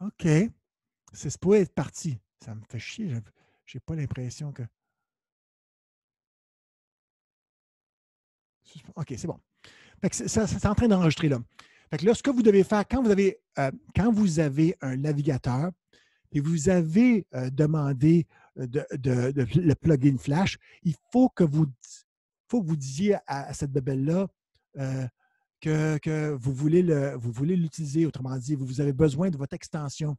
OK. C'est pour être parti. Ça me fait chier. je n'ai pas l'impression que. OK, c'est bon. ça, c'est en train d'enregistrer là. là, ce que vous devez faire quand vous avez, euh, quand vous avez un navigateur et vous avez euh, demandé euh, de, de, de, le plugin Flash, il faut que vous, faut vous disiez à, cette bebelle-là, que, vous voulez l'utiliser. Autrement dit, vous, avez besoin de votre extension.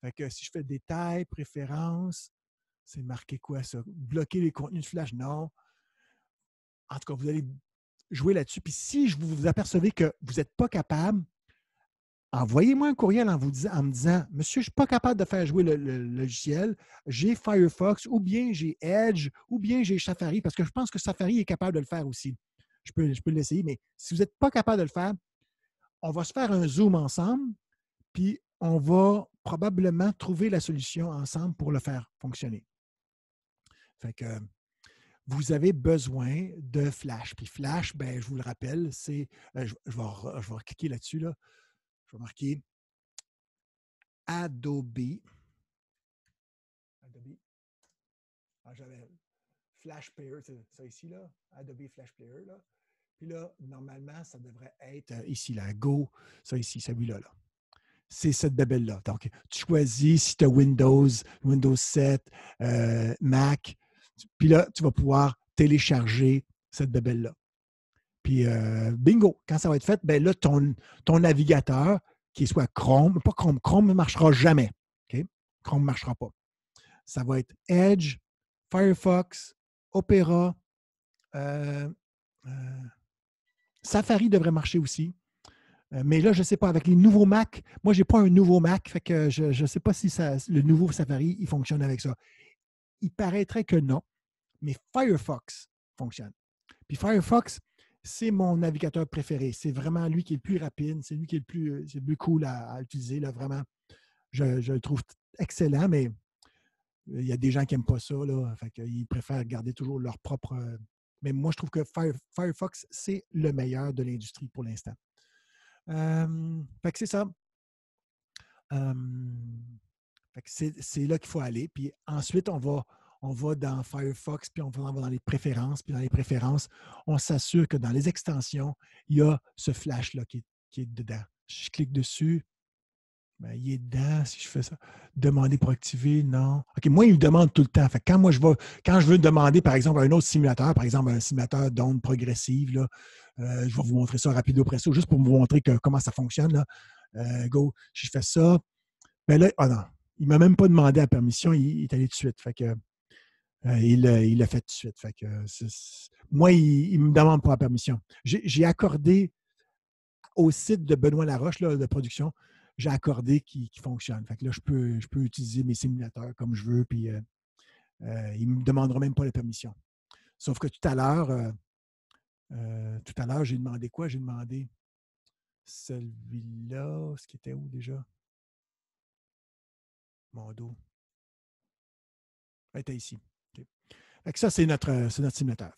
Fait que si je fais détail, préférences, c'est marqué quoi ça? Bloquer les contenus de flash? Non. En tout cas, vous allez jouer là-dessus. Puis si je vous, vous apercevez que vous n'êtes pas capable, envoyez-moi un courriel en, vous disant, me disant Monsieur, je ne suis pas capable de faire jouer le logiciel, j'ai Firefox, ou bien j'ai Edge, ou bien j'ai Safari, parce que je pense que Safari est capable de le faire aussi je peux, l'essayer, mais si vous n'êtes pas capable de le faire, on va se faire un zoom ensemble, puis on va probablement trouver la solution ensemble pour le faire fonctionner. Fait que vous avez besoin de Flash. Puis Flash, ben, je vous le rappelle, c'est. Euh, je, vais, cliquer là-dessus. Là. Je vais marquer Adobe. Adobe. Ah, j'avais Flash Player, ça ici, là, Adobe Flash Player. Là. Puis là, normalement, ça devrait être euh, ici, là, Go, ça ici, celui-là. Là. C'est cette babelle là Donc, tu choisis si tu as Windows, Windows 7, euh, Mac. Puis là, tu vas pouvoir télécharger cette babelle là Puis euh, bingo, quand ça va être fait, ben là, ton, ton navigateur, qu'il soit Chrome, pas Chrome, Chrome ne marchera jamais. Chrome ne marchera pas. Ça va être Edge, Firefox, Opéra, euh, euh, Safari devrait marcher aussi. Euh, mais là, je ne sais pas, avec les nouveaux Mac, moi, je n'ai pas un nouveau Mac, fait que je ne sais pas si le nouveau Safari, il fonctionne avec ça. Il paraîtrait que non, mais Firefox fonctionne. Puis Firefox, c'est mon navigateur préféré. C'est vraiment lui qui est le plus rapide, c'est lui qui est le plus, le plus cool à, utiliser, là, vraiment. Je, je, le trouve excellent, mais il y a des gens qui n'aiment pas ça, là. Fait préfèrent garder toujours leur propre. Euh, mais moi, je trouve que Firefox, c'est le meilleur de l'industrie pour l'instant. fait c'est ça. c'est là qu'il faut aller. Puis ensuite, on va, on va dans Firefox, puis on va dans les préférences. Puis dans les préférences, on s'assure que dans les extensions, il y a ce flash-là qui, qui est dedans. Je clique dessus, ben, il est dedans si je fais ça. Demander pour activer, non. OK, moi, il me demande tout le temps. Fait quand moi je quand je veux demander, par exemple, à un autre simulateur, par exemple, un simulateur d'ondes progressive, euh, je vais vous montrer ça au presso, juste pour vous montrer comment ça fonctionne. Euh, go, si je fais ça, mais ben là, ah non, il ne m'a même pas demandé la permission, il, est allé tout de suite. Fait que, euh, il l'a fait tout de suite. Fait que, moi, il ne me demande pas la permission. J'ai accordé au site de Benoît Laroche, là, de production, j'ai accordé qui, qui fonctionne. Fait que là, je peux, je peux utiliser mes simulateurs comme je veux, puis euh, euh, ils ne me demanderont même pas la permission. Sauf que tout à l'heure, euh, tout à l'heure, j'ai demandé quoi? J'ai demandé celui-là, ce qui était où déjà? Mon dos. était ici. ça, c'est notre, notre simulateur.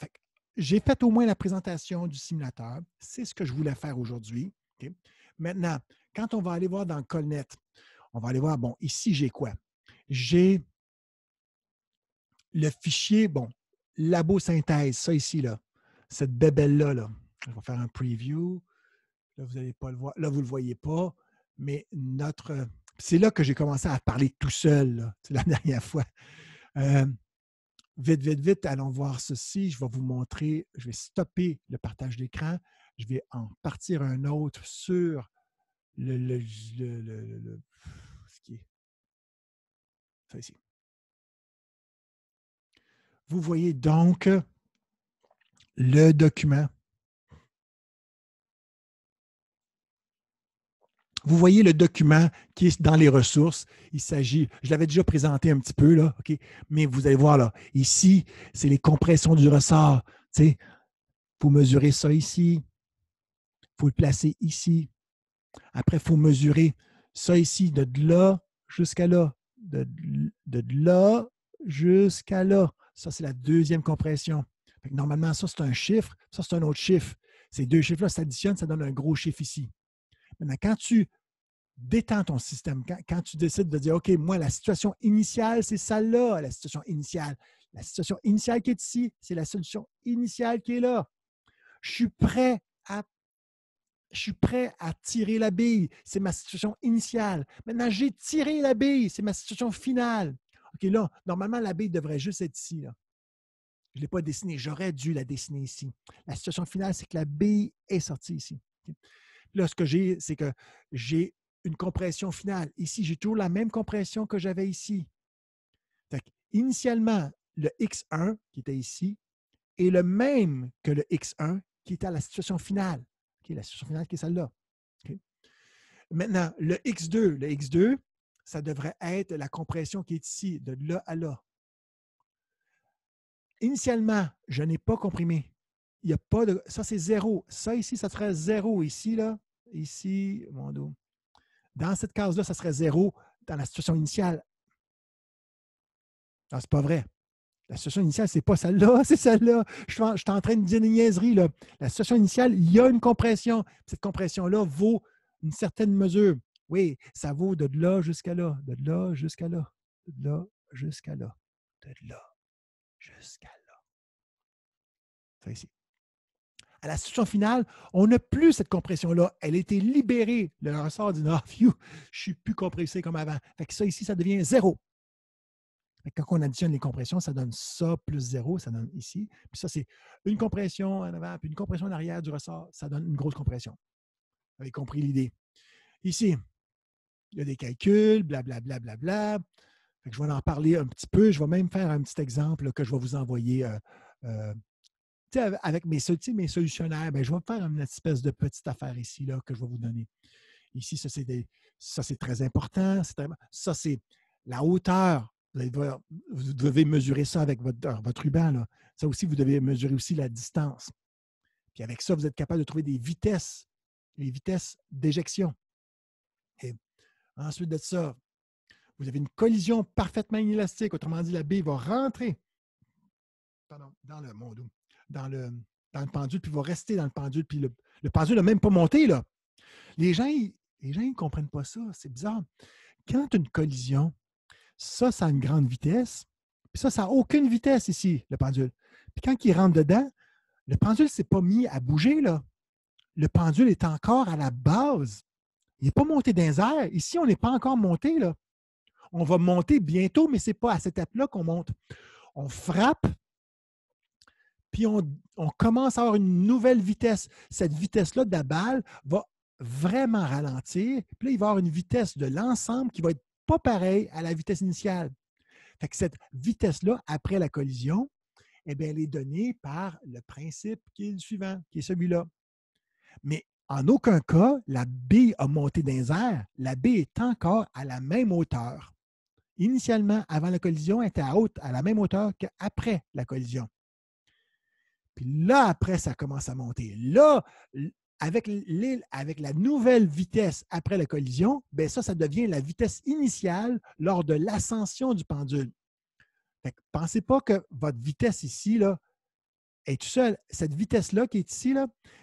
j'ai fait au moins la présentation du simulateur. C'est ce que je voulais faire aujourd'hui. Maintenant, quand on va aller voir dans Colnet, on va aller voir, bon, ici, j'ai quoi? J'ai le fichier, bon, labo synthèse, ça ici, là, cette bébelle-là. Là. Je vais faire un preview. Là, vous n'allez pas le voir. Là, vous ne le voyez pas. Mais notre. C'est là que j'ai commencé à parler tout seul, c'est la dernière fois. Euh, vite, vite, vite, allons voir ceci. Je vais vous montrer, je vais stopper le partage d'écran. Je vais en partir un autre sur le, ce qui Ça ici. Vous voyez donc le document. Vous voyez le document qui est dans les ressources. Il s'agit, je l'avais déjà présenté un petit peu, là, OK? Mais vous allez voir là, ici, c'est les compressions du ressort. Tu sais, mesurer ça ici. Il faut le placer ici. Après, il faut mesurer ça ici, de là jusqu'à là, de, là jusqu'à là. Ça, c'est la deuxième compression. Normalement, ça, c'est un chiffre, ça, c'est un autre chiffre. Ces deux chiffres-là s'additionnent, ça donne un gros chiffre ici. Maintenant, quand tu détends ton système, quand, quand tu décides de dire, OK, moi, la situation initiale, c'est celle-là, la situation initiale. La situation initiale qui est ici, c'est la solution initiale qui est là. Je suis prêt je suis prêt à tirer la bille. C'est ma situation initiale. Maintenant, j'ai tiré la bille. C'est ma situation finale. OK, là, normalement, la bille devrait juste être ici. Je ne l'ai pas dessinée. J'aurais dû la dessiner ici. La situation finale, c'est que la bille est sortie ici. Là, ce que j'ai, c'est que j'ai une compression finale. Ici, j'ai toujours la même compression que j'avais ici. initialement, le X1 qui était ici est le même que le X1 qui était à la situation finale la situation finale qui est celle-là. Maintenant, le X2, le X2, ça devrait être la compression qui est ici, de là à là. Initialement, je n'ai pas comprimé. Il a pas de. Ça, c'est zéro. Ça ici, ça serait zéro. Ici, là. Ici, mon dos. Dans cette case-là, ça serait zéro dans la situation initiale. Ce n'est pas vrai. La situation initiale, c'est pas celle-là, c'est celle-là. Je suis, en, train de dire une niaiserie. Là. La situation initiale, il y a une compression. Cette compression-là vaut une certaine mesure. Oui, ça vaut de là jusqu'à là, de là jusqu'à là, de là jusqu'à là, de là jusqu'à là. ça ici. À la situation finale, on n'a plus cette compression-là. Elle a été libérée. Le ressort dit Non, ah, je ne suis plus compressé comme avant. Fait ça, ici, ça devient zéro quand on additionne les compressions, ça donne ça plus zéro, ça donne ici. Puis ça, c'est une compression en avant, puis une compression en arrière du ressort, ça donne une grosse compression. Vous avez compris l'idée. Ici, il y a des calculs, blablabla. je vais en parler un petit peu. Je vais même faire un petit exemple que je vais vous envoyer. Euh, euh, avec mes, mes solutionnaires, ben, je vais faire une espèce de petite affaire ici là, que je vais vous donner. Ici, ça, c'est très important. ça, c'est la hauteur vous, devez, mesurer ça avec votre, ruban. Ça aussi, vous devez mesurer aussi la distance. Puis avec ça, vous êtes capable de trouver des vitesses, les vitesses d'éjection. Et ensuite de ça, vous avez une collision parfaitement inélastique. Autrement dit, la bille va rentrer dans le monde, dans le, pendule, puis va rester dans le pendule. Puis le, pendule n'a même pas monté. Là. Les gens, les gens ne comprennent pas ça. C'est bizarre. Quand une collision, ça, ça a une grande vitesse. Puis ça, ça n'a aucune vitesse ici, le pendule. Puis quand il rentre dedans, le pendule ne s'est pas mis à bouger, là. Le pendule est encore à la base. Il n'est pas monté d'un air Ici, on n'est pas encore monté, là. On va monter bientôt, mais ce n'est pas à cette étape-là qu'on monte. On frappe, puis on, on, commence à avoir une nouvelle vitesse. Cette vitesse-là de la balle va vraiment ralentir. Puis là, il va avoir une vitesse de l'ensemble qui va être pas pareil à la vitesse initiale. Fait que cette vitesse-là, après la collision, eh bien, elle est donnée par le principe qui est le suivant, qui est celui-là. Mais en aucun cas, la b a monté dans air. La b est encore à la même hauteur. Initialement, avant la collision, elle était à, haute, à la même hauteur qu'après la collision. Puis là, après, ça commence à monter. Là, avec, avec la nouvelle vitesse après la collision, bien ça, ça devient la vitesse initiale lors de l'ascension du pendule. Fait pensez pas que votre vitesse ici là, est tout seul. Cette vitesse-là qui est ici,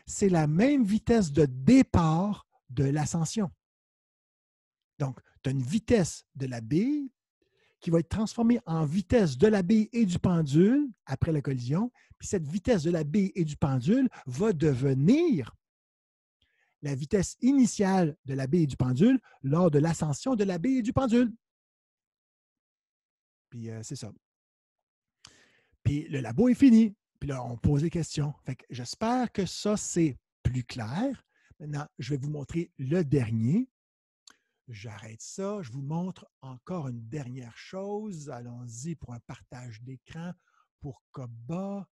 c'est la même vitesse de départ de l'ascension. Donc, tu as une vitesse de la bille qui va être transformée en vitesse de la bille et du pendule après la collision. Puis cette vitesse de la bille et du pendule va devenir la vitesse initiale de la bille du pendule lors de l'ascension de la bille du pendule. Puis euh, c'est ça. Puis le labo est fini. Puis là, on pose des questions. Fait que j'espère que ça, c'est plus clair. Maintenant, je vais vous montrer le dernier. J'arrête ça. Je vous montre encore une dernière chose. Allons-y pour un partage d'écran pour Coba.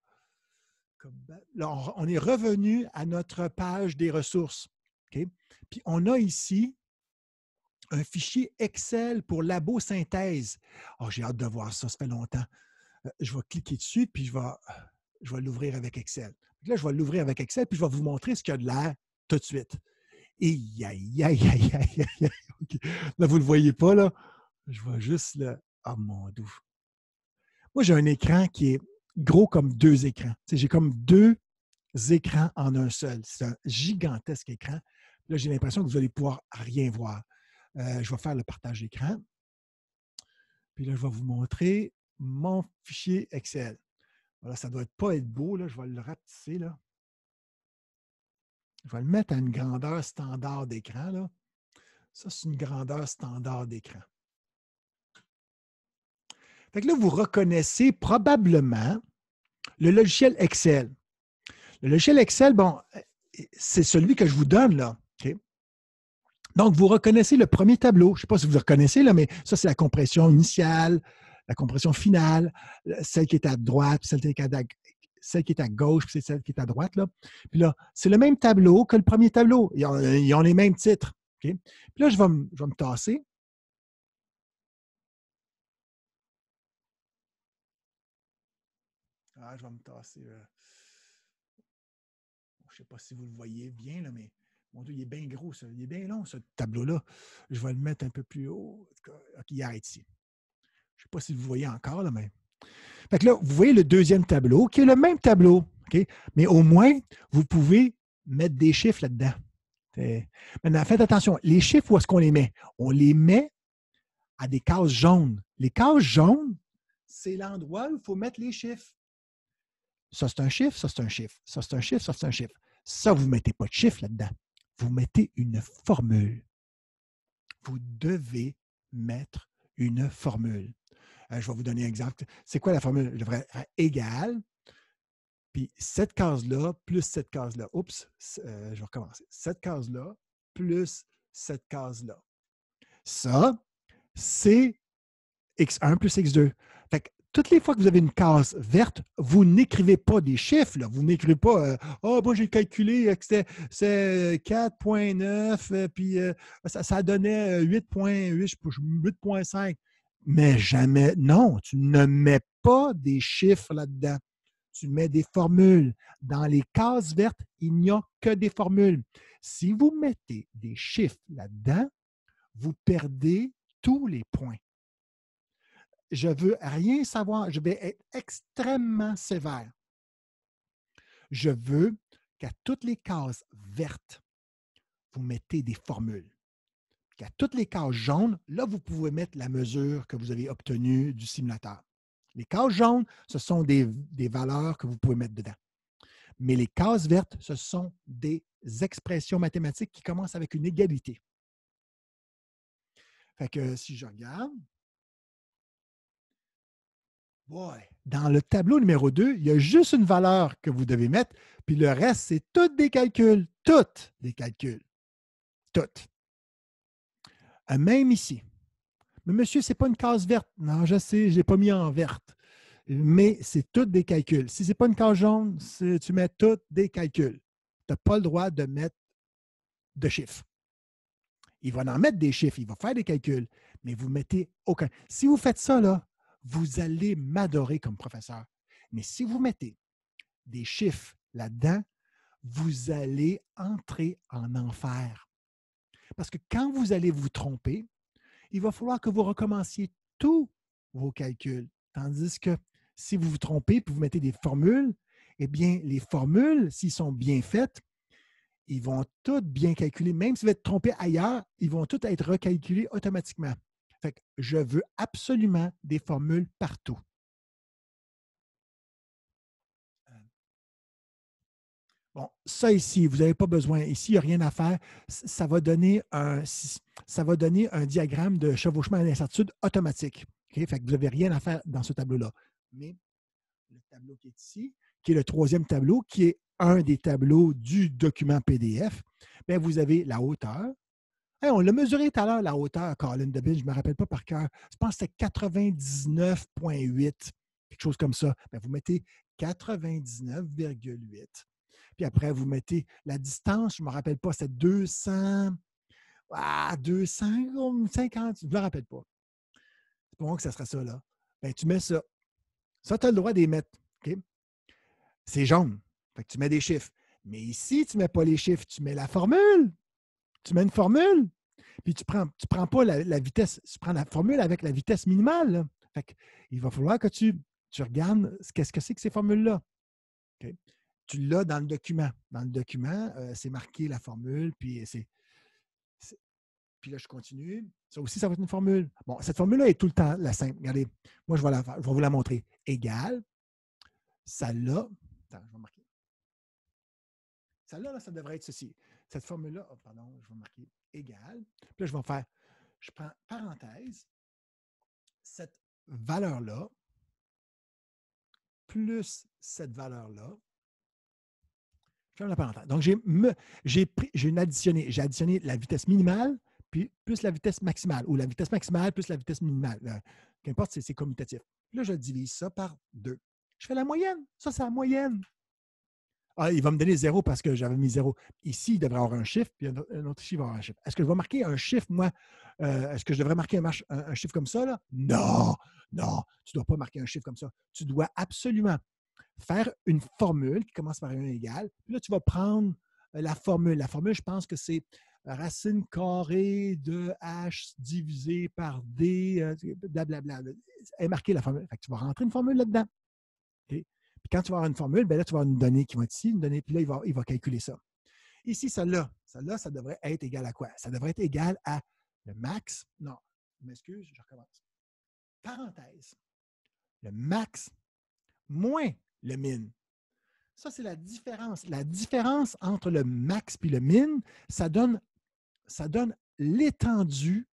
Là, on est revenu à notre page des ressources. Puis on a ici un fichier Excel pour labo synthèse. Oh, j'ai hâte de voir ça, ça fait longtemps. Euh, je vais cliquer dessus, puis je vais, l'ouvrir avec Excel. Là, je vais l'ouvrir avec Excel, puis je vais vous montrer ce qu'il y a de l'air tout de suite. Et aïe, aïe, aïe, aïe, aïe, Là, vous ne le voyez pas, là. Je vois juste le. oh, mon doux. Moi, j'ai un écran qui est gros comme deux écrans. J'ai comme deux écrans en un seul. C'est un gigantesque écran. Là, j'ai l'impression que vous allez pouvoir rien voir. Euh, je vais faire le partage d'écran. Puis là, je vais vous montrer mon fichier Excel. Voilà, ça ne doit pas être beau. Je vais le rapetisser. Là. Je vais le mettre à une grandeur standard d'écran. Ça, c'est une grandeur standard d'écran. Fait que là, vous reconnaissez probablement le logiciel Excel. Le logiciel Excel, bon, euh, c'est celui que je vous donne là. Donc, vous reconnaissez le premier tableau. Je ne sais pas si vous le reconnaissez, là, mais ça, c'est la compression initiale, la compression finale, celle qui est à droite, celle qui est à, celle qui est à gauche, puis celle qui est à droite. Là. Puis là, c'est le même tableau que le premier tableau. Ils ont, les mêmes titres. Puis là, je vais, me, vais me tasser. Ah, je vais me tasser. Euh. Je ne sais pas si vous le voyez bien, là, mais mon Dieu, il est bien gros, il est bien long, ce tableau-là. Je vais le mettre un peu plus haut. OK, il arrête ici. Je ne sais pas si vous voyez encore, là, mais. là, vous voyez le deuxième tableau, qui est le même tableau, mais au moins, vous pouvez mettre des chiffres là-dedans. Maintenant, faites attention. Les chiffres, où est-ce qu'on les met? On les met à des cases jaunes. Les cases jaunes, c'est l'endroit où il faut mettre les chiffres. Ça, c'est un chiffre, ça, c'est un chiffre. Ça, c'est un chiffre, ça, c'est un chiffre. Ça, vous ne mettez pas de chiffres là-dedans vous mettez une formule. Vous devez mettre une formule. Euh, je vais vous donner un exemple. C'est quoi la formule? Le vrai être égale. Puis cette case-là plus cette case-là. Oups, euh, je vais recommencer. Cette case-là plus cette case-là. Ça, c'est x1 plus x2 toutes les fois que vous avez une case verte, vous n'écrivez pas des chiffres. Là. Vous n'écrivez pas Oh, moi j'ai calculé euh, que c'est 4.9, euh, puis ça, ça, donnait 8.8, 8.5. Mais jamais, non, tu ne mets pas des chiffres là-dedans. Tu mets des formules. Dans les cases vertes, il n'y a que des formules. Si vous mettez des chiffres là-dedans, vous perdez tous les points je veux rien savoir, je vais être extrêmement sévère. Je veux qu'à toutes les cases vertes, vous mettez des formules. Qu'à toutes les cases jaunes, là, vous pouvez mettre la mesure que vous avez obtenue du simulateur. Les cases jaunes, ce sont des, des valeurs que vous pouvez mettre dedans. Mais les cases vertes, ce sont des expressions mathématiques qui commencent avec une égalité. Fait que si je regarde, dans le tableau numéro 2, il y a juste une valeur que vous devez mettre, puis le reste, c'est toutes des calculs, toutes des calculs, toutes. Euh, même ici. Mais monsieur, ce n'est pas une case verte. Non, je sais, je ne l'ai pas mis en verte. Mais c'est toutes des calculs. Si ce n'est pas une case jaune, tu mets toutes des calculs. Tu n'as pas le droit de mettre de chiffres. Il va en mettre des chiffres, il va faire des calculs, mais vous mettez aucun. Si vous faites ça, là, vous allez m'adorer comme professeur. Mais si vous mettez des chiffres là-dedans, vous allez entrer en enfer. Parce que quand vous allez vous tromper, il va falloir que vous recommenciez tous vos calculs. Tandis que si vous vous trompez que vous mettez des formules, eh bien, les formules, s'ils sont bien faites, ils vont toutes bien calculer. Même si vous êtes trompé ailleurs, ils vont toutes être recalculés automatiquement. Fait que je veux absolument des formules partout. Euh. Bon, ça ici, vous n'avez pas besoin. Ici, il n'y a rien à faire. Ça va donner un, ça va donner un diagramme de chevauchement à l'incertitude automatique. Fait que vous n'avez rien à faire dans ce tableau-là. Mais le tableau qui est ici, qui est le troisième tableau, qui est un des tableaux du document PDF, ben, vous avez la hauteur, on l'a mesuré tout à l'heure, la hauteur, Caroline Debille, je ne me rappelle pas par cœur. Je pense que c'était 99,8, quelque chose comme ça. Ben, vous mettez 99,8. Puis après, vous mettez la distance, je ne me rappelle pas, c'est 200, ah, 250, je ne me rappelle pas. C'est pour que ça sera ça, là. Ben, tu mets ça. Ça, tu as le droit d'y mettre. C'est jaune. Fait tu mets des chiffres. Mais ici, tu ne mets pas les chiffres, tu mets la formule. Tu mets une formule, puis tu prends, tu prends pas la, vitesse, tu prends la formule avec la vitesse minimale. Fait il va falloir que tu, tu regardes qu'est-ce que c'est que ces formules-là. Tu l'as dans le document. Dans le document, euh, c'est marqué la formule, puis c'est. Puis là, je continue. Ça aussi, ça va être une formule. Bon, cette formule-là est tout le temps la simple. Regardez, moi, je vais, vous la montrer. Égale, celle là. Attends, je vais marquer. Ça là, ça devrait être ceci cette formule-là, oh, pardon, je vais marquer égale. Puis là, je vais faire, je prends parenthèse, cette valeur-là plus cette valeur-là. Je Ferme la parenthèse. Donc, j'ai j'ai additionné, j'ai additionné la vitesse minimale puis plus la vitesse maximale, ou la vitesse maximale plus la vitesse minimale. Euh, qu'importe, c'est commutatif. Là, je divise ça par deux. Je fais la moyenne. Ça, c'est la moyenne. Ah, il va me donner zéro parce que j'avais mis zéro. Ici, il devrait avoir un chiffre, puis un autre chiffre va avoir un chiffre. Est-ce que je vais marquer un chiffre, moi? Euh, est-ce que je devrais marquer un, chiffre comme ça? Là? Non, non, tu ne dois pas marquer un chiffre comme ça. Tu dois absolument faire une formule qui commence par un égal. Puis là, tu vas prendre euh, la formule. La formule, je pense que c'est racine carrée de h divisé par d, euh, blablabla. est marquée la formule. tu vas rentrer une formule là-dedans quand tu vas avoir une formule, ben là, tu vas avoir une donnée qui va être ici, une donnée, puis là, il va, calculer ça. Ici, celle-là, celle-là, ça devrait être égal à quoi? Ça devrait être égal à le max. Non, m'excuse, je recommence. Parenthèse. Le max moins le min. Ça, c'est la différence. La différence entre le max et le min, ça donne, ça donne l'étendue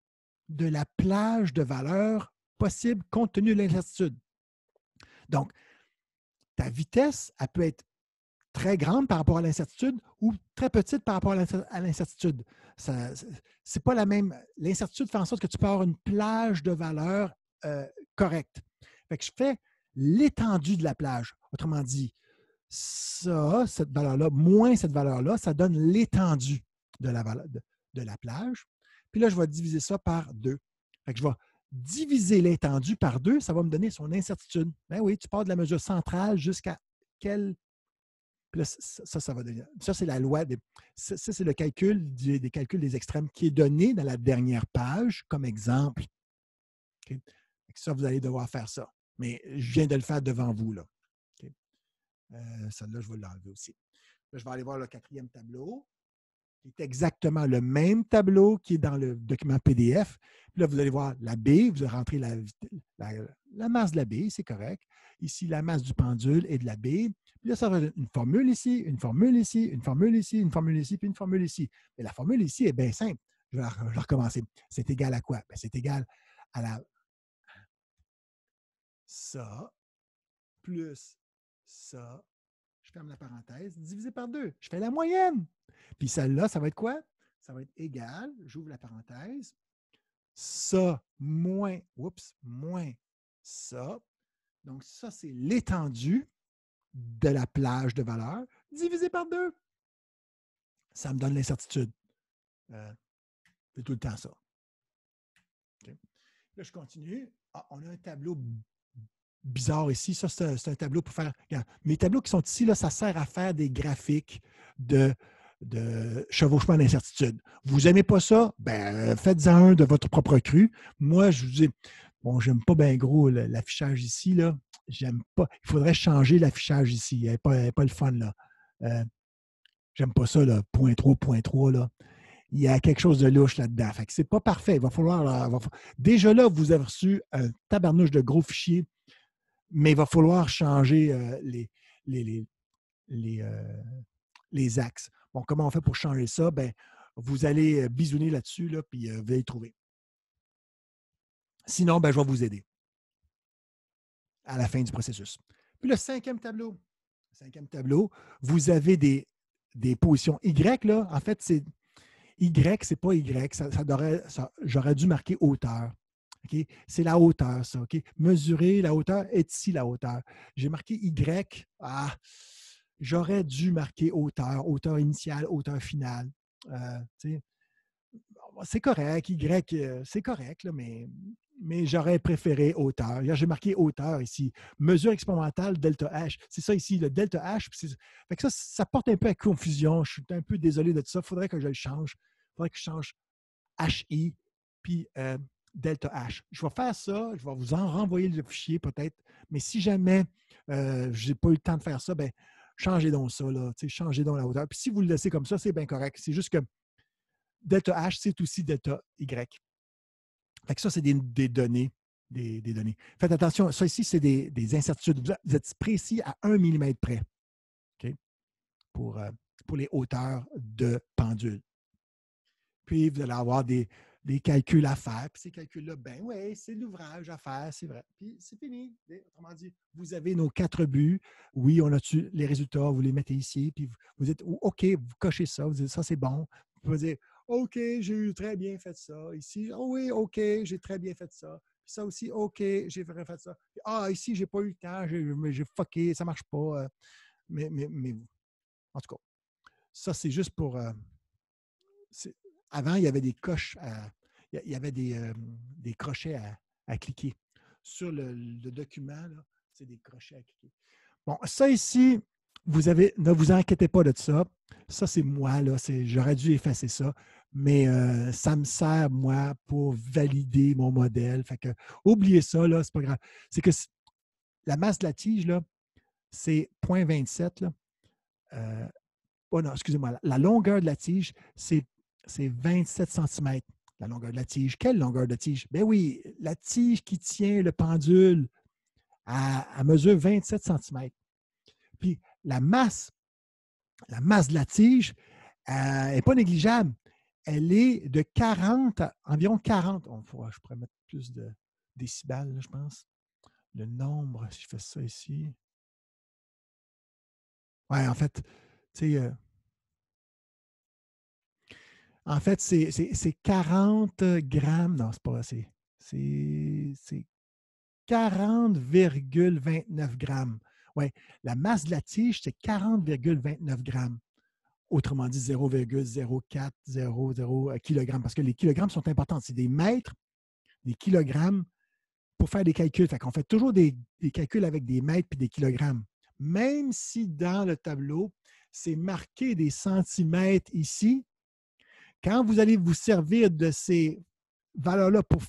de la plage de valeurs possible compte tenu de l'incertitude. Donc, ta vitesse, elle peut être très grande par rapport à l'incertitude ou très petite par rapport à l'incertitude. C'est pas la même. L'incertitude fait en sorte que tu peux avoir une plage de valeur euh, correcte. je fais l'étendue de la plage. Autrement dit, ça, cette valeur-là, moins cette valeur-là, ça donne l'étendue de la, la plage. Puis là, je vais diviser ça par deux. je vais diviser l'étendue par deux, ça va me donner son incertitude. Ben oui, tu pars de la mesure centrale jusqu'à quel... ça, ça, va devenir. Ça, c'est la loi. Des... Ça, c'est le calcul des, calculs des extrêmes qui est donné dans la dernière page comme exemple. Ça, vous allez devoir faire ça. Mais je viens de le faire devant vous. Là. Ça, euh, Celle-là, je vais l'enlever aussi. je vais aller voir le quatrième tableau. C'est exactement le même tableau qui est dans le document PDF. Puis là, vous allez voir la B. vous avez la, la, masse de la B. c'est correct. Ici, la masse du pendule et de la B. Puis là, ça va une formule ici, une formule ici, une formule ici, une formule ici, puis une formule ici. Mais la formule ici est bien simple. Je vais je vais recommencer. C'est égal à quoi? Ben, c'est égal à la... Ça plus ça je ferme la parenthèse, divisé par 2, je fais la moyenne. Puis celle-là, ça va être quoi? Ça va être égal, j'ouvre la parenthèse, ça moins, oups, moins ça. Donc ça, c'est l'étendue de la plage de valeur divisé par 2. Ça me donne l'incertitude. Euh, c'est tout le temps ça. Là, je continue. Ah, on a un tableau bizarre ici. Ça, c'est un, tableau pour faire. mes tableaux qui sont ici, là, ça sert à faire des graphiques de, de chevauchement d'incertitude. Vous n'aimez pas ça? Ben, euh, faites-en un de votre propre cru. Moi, je vous dis, bon, j'aime pas bien gros l'affichage ici, là. J'aime pas. Il faudrait changer l'affichage ici. Il n'y pas, pas, le fun, là. Euh, j'aime pas ça, là. Point 3, point là. Il y a quelque chose de louche là-dedans. Ce n'est c'est pas parfait. Il va falloir. Euh, déjà là, vous avez reçu un tabernouche de gros fichiers mais il va falloir changer euh, les, les, euh, les, axes. Bon, comment on fait pour changer ça? Ben, vous allez euh, bisouner là-dessus, là, puis vous allez trouver. Sinon, ben, je vais vous aider à la fin du processus. Puis le cinquième tableau. cinquième tableau, vous avez des, des positions Y. Là. En fait, c'est Y, c'est pas Y. Ça, ça j'aurais dû marquer hauteur. C'est la hauteur, ça. Mesurer la hauteur est ici la hauteur. J'ai marqué Y. Ah, j'aurais dû marquer hauteur, hauteur initiale, hauteur finale. Euh, c'est correct, Y, euh, c'est correct, là, mais, mais j'aurais préféré hauteur. J'ai marqué hauteur ici. Mesure expérimentale delta H. C'est ça ici, le delta H. Fait que ça, ça porte un peu à confusion. Je suis un peu désolé de tout ça. Il faudrait que je le change. Il faudrait que je change HI, puis euh, Delta H. Je vais faire ça, je vais vous en renvoyer le fichier peut-être, mais si jamais euh, je n'ai pas eu le temps de faire ça, ben, changez donc ça, là, changez donc la hauteur. Puis si vous le laissez comme ça, c'est bien correct. C'est juste que delta H, c'est aussi delta Y. Fait que ça, c'est des, données. Des, données. Faites attention, ça ici, c'est des, incertitudes. Vous êtes précis à 1 mm près pour, euh, pour les hauteurs de pendule. Puis, vous allez avoir des, des calculs à faire. Puis ces calculs-là, ben oui, c'est l'ouvrage à faire, c'est vrai. Puis c'est fini. Autrement dit, vous avez nos quatre buts. Oui, on a les résultats, vous les mettez ici. Puis vous, dites, OK, vous cochez ça, vous dites, ça c'est bon. Vous pouvez dire, OK, j'ai eu très bien fait ça. Ici, oh oui, OK, j'ai très bien fait ça. ça aussi, OK, j'ai vraiment fait ça. ah, ici, j'ai pas eu le temps, j'ai fucké, ça marche pas. Euh. Mais, mais, mais, en tout cas, ça, c'est juste pour. Euh, avant, il y avait des coches à, il y, avait des, euh, crochets à, cliquer. Sur le, document, c'est des crochets à cliquer. Bon, ça ici, vous avez, ne vous inquiétez pas de ça. Ça, c'est moi, là. J'aurais dû effacer ça. Mais euh, ça me sert, moi, pour valider mon modèle. Fait que, oubliez ça, là, c'est pas grave. C'est que la masse de la tige, là, c'est 0.27. Là. Euh, oh non, excusez-moi. La longueur de la tige, c'est 27 cm. La longueur de la tige. Quelle longueur de tige? Ben oui, la tige qui tient le pendule à, à mesure 27 cm. Puis la masse, la masse de la tige n'est euh, pas négligeable. Elle est de 40, environ 40. On je pourrais mettre plus de décibels, je pense. Le nombre, si je fais ça ici. Ouais, en fait, tu sais, euh, en fait, c'est 40 grammes. Non, c'est pas assez. C'est 40,29 grammes. Oui, la masse de la tige, c'est 40,29 grammes. Autrement dit, 0,0400 euh, kg. Parce que les kilogrammes sont importants. C'est des mètres, des kilogrammes pour faire des calculs. On fait toujours des, des, calculs avec des mètres puis des kilogrammes. Même si dans le tableau, c'est marqué des centimètres ici, quand vous allez vous servir de ces valeurs-là pour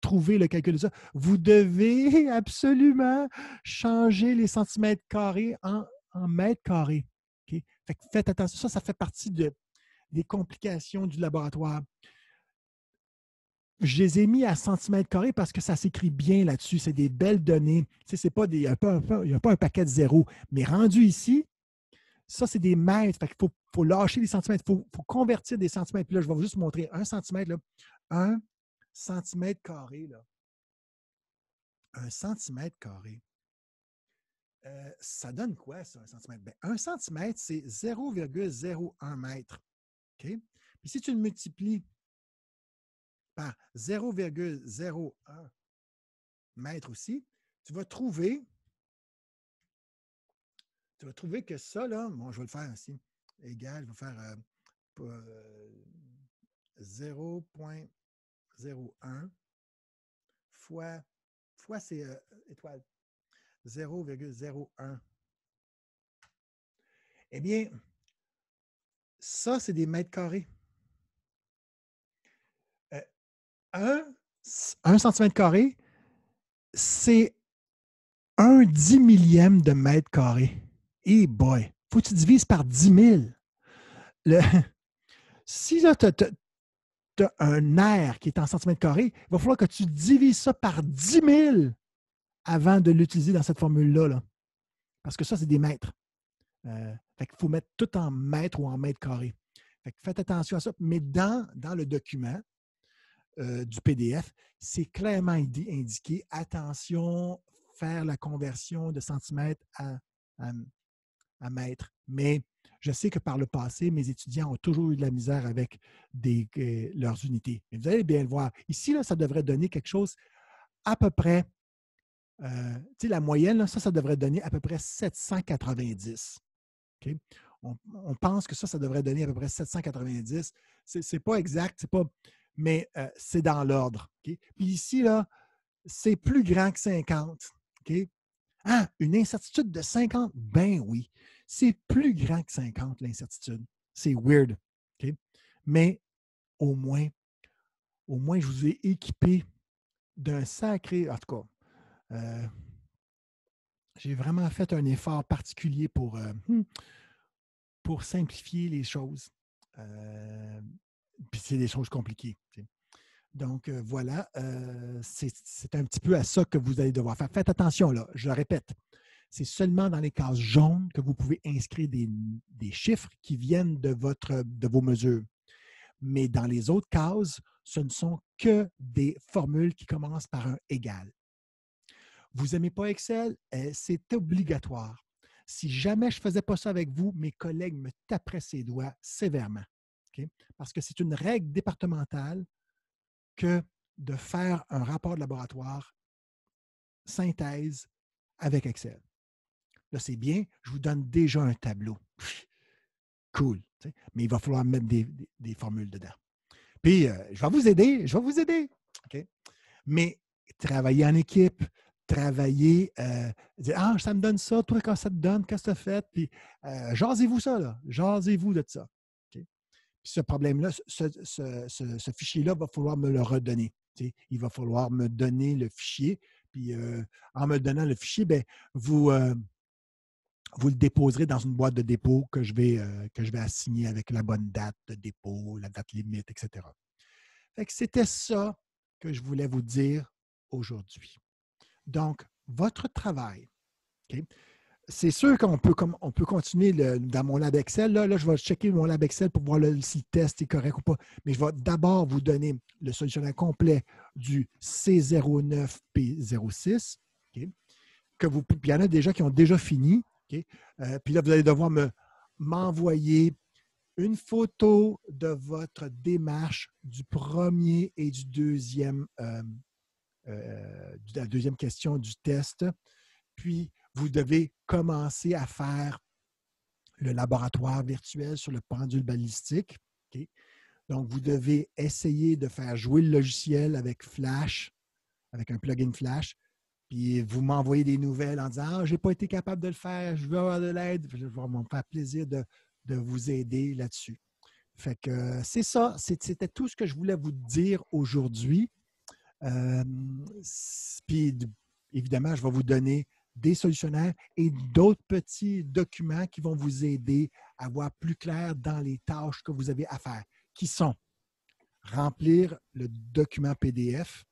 trouver le calcul de ça, vous devez absolument changer les centimètres carrés en, mètres carrés. faites attention, ça, ça fait partie des complications du laboratoire. Je les ai mis à centimètres carrés parce que ça s'écrit bien là-dessus. C'est des belles données. c'est pas il n'y a, pas un paquet de zéro. Mais rendu ici, ça, c'est des mètres. Il faut, lâcher des centimètres. Il faut, convertir des centimètres. Puis là, je vais vous juste montrer un centimètre. Un centimètre carré. Un centimètre carré. Euh, ça donne quoi, ça, un centimètre? Ben, un centimètre, c'est 0,01 mètre. Puis si tu le multiplies par 0,01 mètre aussi, tu vas trouver tu vas trouver que ça, là, bon, je vais le faire aussi. égal, je vais faire 0.01 euh, euh, fois, fois c'est euh, étoile, 0,01. Eh bien, ça, c'est des mètres carrés. un, un centimètre carré, c'est un dix millième de mètre carré. Eh boy! boy, faut que tu divises par 10 000. Le... Si tu as, un air qui est en centimètres carrés, il va falloir que tu divises ça par 10 000 avant de l'utiliser dans cette formule-là. Parce que ça, c'est des mètres. Euh, fait il faut mettre tout en mètres ou en mètres carrés. faites attention à ça. Mais dans, dans le document euh, du PDF, c'est clairement indiqué attention, faire la conversion de centimètres à, à, à mettre. Mais je sais que par le passé, mes étudiants ont toujours eu de la misère avec des, euh, leurs unités. vous allez bien le voir. Ici, là, ça devrait donner quelque chose à peu près, euh, tu sais, la moyenne, ça, ça devrait donner à peu près 790. On, pense que ça, ça devrait donner à peu près 790. C'est pas exact, c'est pas, mais euh, c'est dans l'ordre. OK? Puis ici, là, c'est plus grand que 50. OK? Ah, une incertitude de 50? Ben oui. C'est plus grand que 50, l'incertitude. C'est weird. Mais au moins, au moins, je vous ai équipé d'un sacré. En tout cas, euh, j'ai vraiment fait un effort particulier pour, euh, hmm, pour simplifier les choses. Euh, puis c'est des choses compliquées. Donc euh, voilà, euh, c'est un petit peu à ça que vous allez devoir faire. Faites attention là, je le répète. C'est seulement dans les cases jaunes que vous pouvez inscrire des, chiffres qui viennent de, votre, de vos mesures. Mais dans les autres cases, ce ne sont que des formules qui commencent par un égal. Vous n'aimez pas Excel? Eh, c'est obligatoire. Si jamais je ne faisais pas ça avec vous, mes collègues me taperaient ses doigts sévèrement. Parce que c'est une règle départementale que de faire un rapport de laboratoire synthèse avec Excel. Là, c'est bien, je vous donne déjà un tableau. Cool. Mais il va falloir mettre des, formules dedans. Puis, euh, je vais vous aider, je vais vous aider. Mais travailler en équipe, travailler, euh, dire Ah, ça me donne ça, toi, quand ça te donne, qu'est-ce que tu as fait? Puis, euh, vous ça, là. Jasez-vous de ça ce problème-là, ce, fichier-là, va falloir me le redonner. Il va falloir me donner le fichier. Puis euh, en me donnant le fichier, ben, vous, euh, vous le déposerez dans une boîte de dépôt que je, vais, euh, que je vais assigner avec la bonne date de dépôt, la date limite, etc. c'était ça que je voulais vous dire aujourd'hui. Donc, votre travail, c'est sûr qu'on peut, on peut continuer dans mon lab Excel. Là, je vais checker mon lab Excel pour voir le, si le test est correct ou pas. Mais je vais d'abord vous donner le solutionnaire complet du C09P06. Que vous, il y en a déjà qui ont déjà fini. Euh, puis là, vous allez devoir me, m'envoyer une photo de votre démarche du premier et du deuxième, euh, euh, la deuxième question du test. Puis, vous devez commencer à faire le laboratoire virtuel sur le pendule balistique. Donc, vous devez essayer de faire jouer le logiciel avec Flash, avec un plugin Flash, puis vous m'envoyez des nouvelles en disant Ah, je n'ai pas été capable de le faire, je veux avoir de l'aide. Je vais me faire plaisir de, vous aider là-dessus. Fait que euh, c'est ça, c'était tout ce que je voulais vous dire aujourd'hui. Euh, puis évidemment, je vais vous donner des solutionnaires et d'autres petits documents qui vont vous aider à voir plus clair dans les tâches que vous avez à faire, qui sont remplir le document PDF.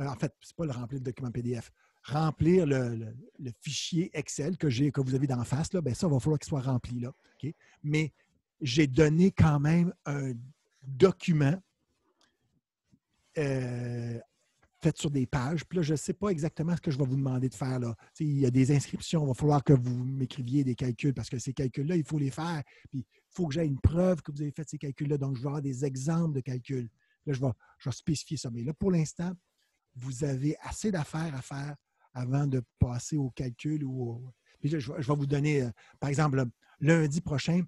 Euh, en fait, ce n'est pas le remplir le document PDF. Remplir le, fichier Excel que, que vous avez d'en face, là, ben ça, il va falloir qu'il soit rempli là. Mais j'ai donné quand même un document euh, faites sur des pages. Puis là, je ne sais pas exactement ce que je vais vous demander de faire. Là. il y a des inscriptions, il va falloir que vous m'écriviez des calculs parce que ces calculs-là, il faut les faire. Puis il faut que j'aie une preuve que vous avez fait ces calculs-là. Donc, je vais avoir des exemples de calculs. Là, je vais, spécifier ça. Mais là, pour l'instant, vous avez assez d'affaires à faire avant de passer au calcul ou Puis je, vais, vous donner, euh, par exemple, lundi prochain,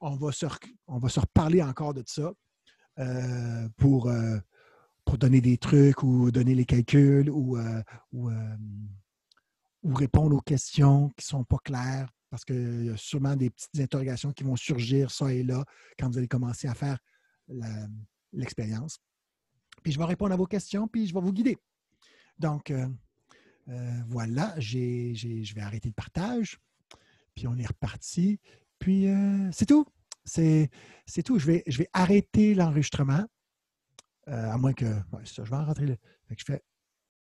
on va se, on va se reparler encore de ça euh, pour. Euh, pour donner des trucs ou donner les calculs ou, euh, euh, ou, répondre aux questions qui ne sont pas claires parce qu'il y a sûrement des petites interrogations qui vont surgir ça et là quand vous allez commencer à faire l'expérience. Puis je vais répondre à vos questions, puis je vais vous guider. Donc, euh, voilà, je vais arrêter le partage, puis on est reparti. Puis c'est tout. C'est tout. Je vais, je vais arrêter l'enregistrement. Euh, à moins que. Ouais, ça, je vais en rentrer là. Fait que je fais